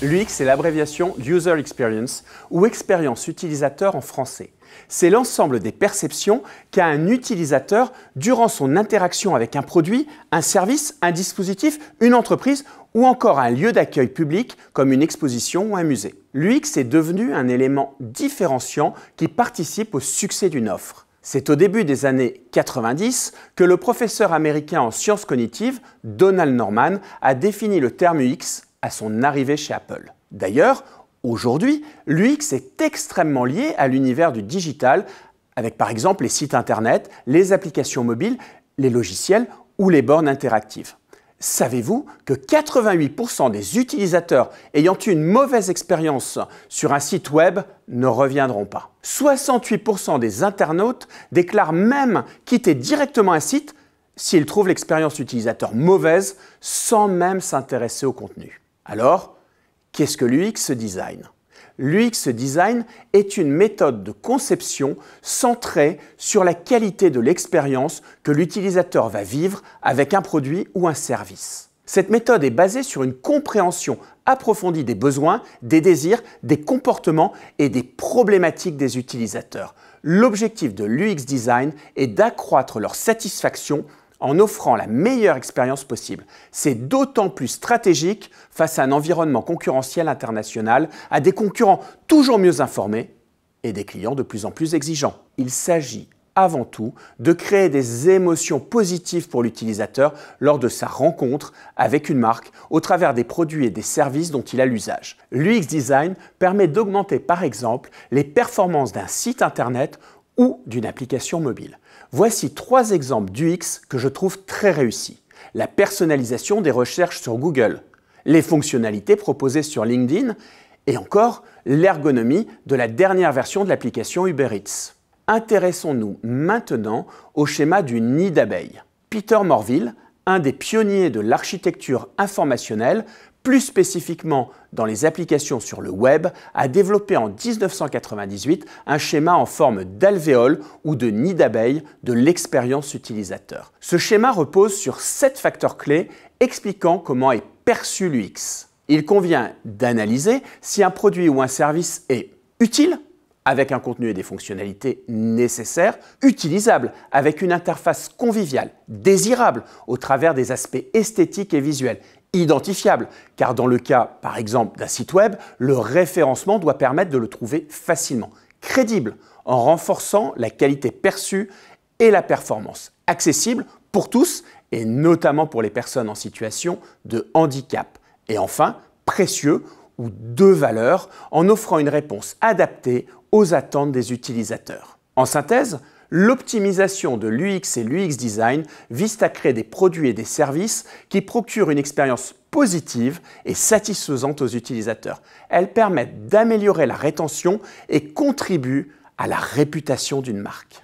L'UX est l'abréviation User Experience ou expérience utilisateur en français. C'est l'ensemble des perceptions qu'a un utilisateur durant son interaction avec un produit, un service, un dispositif, une entreprise ou encore un lieu d'accueil public comme une exposition ou un musée. L'UX est devenu un élément différenciant qui participe au succès d'une offre. C'est au début des années 90 que le professeur américain en sciences cognitives, Donald Norman, a défini le terme UX à son arrivée chez Apple. D'ailleurs, aujourd'hui, l'UX est extrêmement lié à l'univers du digital, avec par exemple les sites Internet, les applications mobiles, les logiciels ou les bornes interactives. Savez-vous que 88% des utilisateurs ayant eu une mauvaise expérience sur un site web ne reviendront pas 68% des internautes déclarent même quitter directement un site s'ils trouvent l'expérience utilisateur mauvaise sans même s'intéresser au contenu. Alors, qu'est-ce que l'UX design L'UX design est une méthode de conception centrée sur la qualité de l'expérience que l'utilisateur va vivre avec un produit ou un service. Cette méthode est basée sur une compréhension approfondie des besoins, des désirs, des comportements et des problématiques des utilisateurs. L'objectif de l'UX design est d'accroître leur satisfaction en offrant la meilleure expérience possible. C'est d'autant plus stratégique face à un environnement concurrentiel international, à des concurrents toujours mieux informés et des clients de plus en plus exigeants. Il s'agit avant tout de créer des émotions positives pour l'utilisateur lors de sa rencontre avec une marque au travers des produits et des services dont il a l'usage. L'UX Design permet d'augmenter par exemple les performances d'un site internet ou d'une application mobile. Voici trois exemples d'UX que je trouve très réussis. La personnalisation des recherches sur Google, les fonctionnalités proposées sur LinkedIn et encore l'ergonomie de la dernière version de l'application Uber Eats. Intéressons-nous maintenant au schéma du nid d'abeille. Peter Morville, un des pionniers de l'architecture informationnelle, plus spécifiquement dans les applications sur le web, a développé en 1998 un schéma en forme d'alvéole ou de nid d'abeille de l'expérience utilisateur. Ce schéma repose sur sept facteurs clés expliquant comment est perçu l'UX. Il convient d'analyser si un produit ou un service est utile, avec un contenu et des fonctionnalités nécessaires, utilisable, avec une interface conviviale, désirable, au travers des aspects esthétiques et visuels, identifiable, car dans le cas, par exemple, d'un site web, le référencement doit permettre de le trouver facilement, crédible, en renforçant la qualité perçue et la performance, accessible pour tous et notamment pour les personnes en situation de handicap, et enfin, précieux ou de valeur en offrant une réponse adaptée aux attentes des utilisateurs. En synthèse, L'optimisation de l'UX et l'UX design vise à créer des produits et des services qui procurent une expérience positive et satisfaisante aux utilisateurs. Elles permettent d'améliorer la rétention et contribuent à la réputation d'une marque.